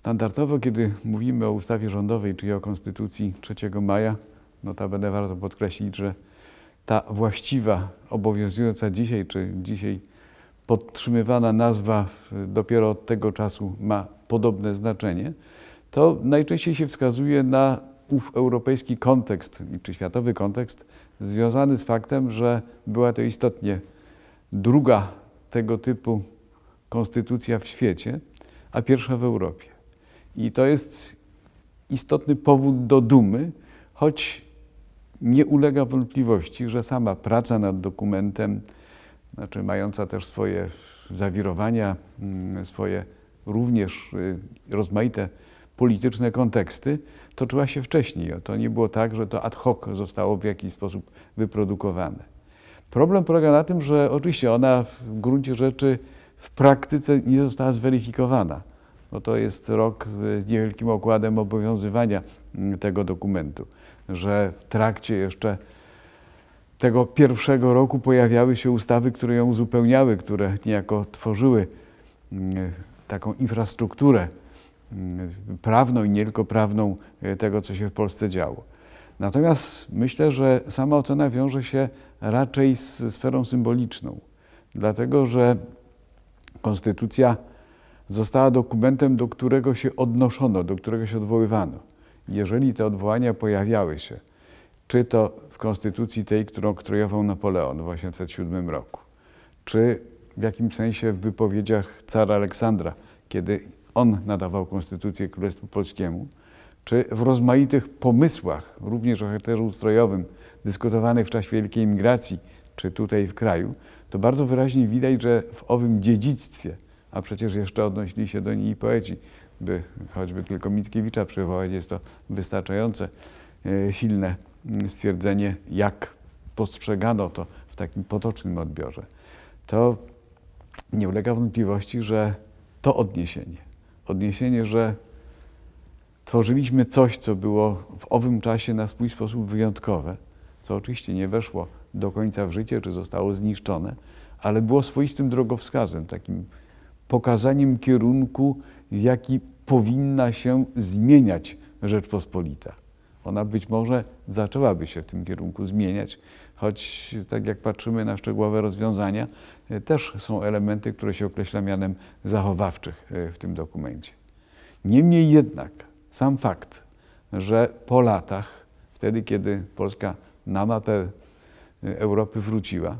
Standardowo, kiedy mówimy o ustawie rządowej, czyli o Konstytucji 3 maja, notabene warto podkreślić, że ta właściwa, obowiązująca dzisiaj, czy dzisiaj podtrzymywana nazwa dopiero od tego czasu ma podobne znaczenie, to najczęściej się wskazuje na ów europejski kontekst, czy światowy kontekst, związany z faktem, że była to istotnie druga tego typu konstytucja w świecie, a pierwsza w Europie. I to jest istotny powód do dumy, choć nie ulega wątpliwości, że sama praca nad dokumentem, znaczy mająca też swoje zawirowania, mm, swoje również y, rozmaite polityczne konteksty, toczyła się wcześniej. To nie było tak, że to ad hoc zostało w jakiś sposób wyprodukowane. Problem polega na tym, że oczywiście ona w gruncie rzeczy w praktyce nie została zweryfikowana bo no to jest rok z niewielkim okładem obowiązywania mm, tego dokumentu, że w trakcie jeszcze tego pierwszego roku pojawiały się ustawy, które ją uzupełniały, które niejako tworzyły mm, taką infrastrukturę mm, prawną i nie tylko prawną e, tego, co się w Polsce działo. Natomiast myślę, że sama ocena wiąże się raczej z sferą symboliczną, dlatego że konstytucja została dokumentem, do którego się odnoszono, do którego się odwoływano. Jeżeli te odwołania pojawiały się, czy to w konstytucji tej, którą oktrojował Napoleon w 1807 roku, czy w jakimś sensie w wypowiedziach cara Aleksandra, kiedy on nadawał konstytucję Królestwu Polskiemu, czy w rozmaitych pomysłach, również o charakterze ustrojowym, dyskutowanych w czasie wielkiej imigracji, czy tutaj w kraju, to bardzo wyraźnie widać, że w owym dziedzictwie a przecież jeszcze odnosili się do niej poeci, by choćby tylko Mickiewicza przywołać, jest to wystarczające e, silne mm, stwierdzenie, jak postrzegano to w takim potocznym odbiorze. To nie ulega wątpliwości, że to odniesienie, odniesienie, że tworzyliśmy coś, co było w owym czasie na swój sposób wyjątkowe, co oczywiście nie weszło do końca w życie, czy zostało zniszczone, ale było swoistym drogowskazem, takim pokazaniem kierunku, jaki powinna się zmieniać Rzeczpospolita. Ona być może zaczęłaby się w tym kierunku zmieniać, choć tak jak patrzymy na szczegółowe rozwiązania, e, też są elementy, które się określa mianem zachowawczych e, w tym dokumencie. Niemniej jednak sam fakt, że po latach, wtedy kiedy Polska na mapę e, Europy wróciła,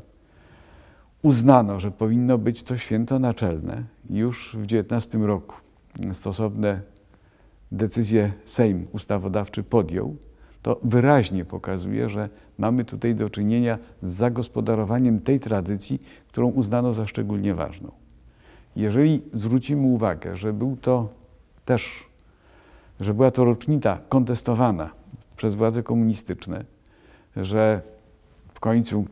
uznano, że powinno być to święto naczelne już w XIX roku. Stosowne decyzje Sejm ustawodawczy podjął, to wyraźnie pokazuje, że mamy tutaj do czynienia z zagospodarowaniem tej tradycji, którą uznano za szczególnie ważną. Jeżeli zwrócimy uwagę, że był to też, że była to rocznica kontestowana przez władze komunistyczne, że w końcu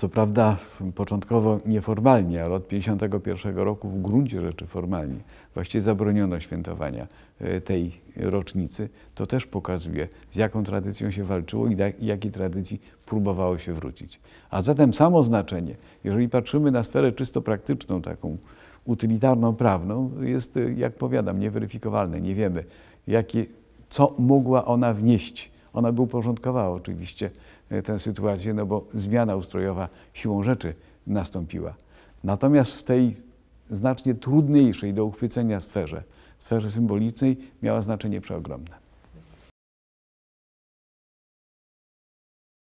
co prawda początkowo nieformalnie, ale od 1951 roku w gruncie rzeczy formalnie właściwie zabroniono świętowania e, tej rocznicy. To też pokazuje, z jaką tradycją się walczyło i jakiej tradycji próbowało się wrócić. A zatem samo znaczenie, jeżeli patrzymy na sferę czysto praktyczną, taką utylitarną, prawną, jest, e, jak powiadam, nieweryfikowalne. Nie wiemy, jakie, co mogła ona wnieść ona by uporządkowała oczywiście e, tę sytuację, no bo zmiana ustrojowa siłą rzeczy nastąpiła. Natomiast w tej znacznie trudniejszej do uchwycenia sferze, sferze symbolicznej, miała znaczenie przeogromne.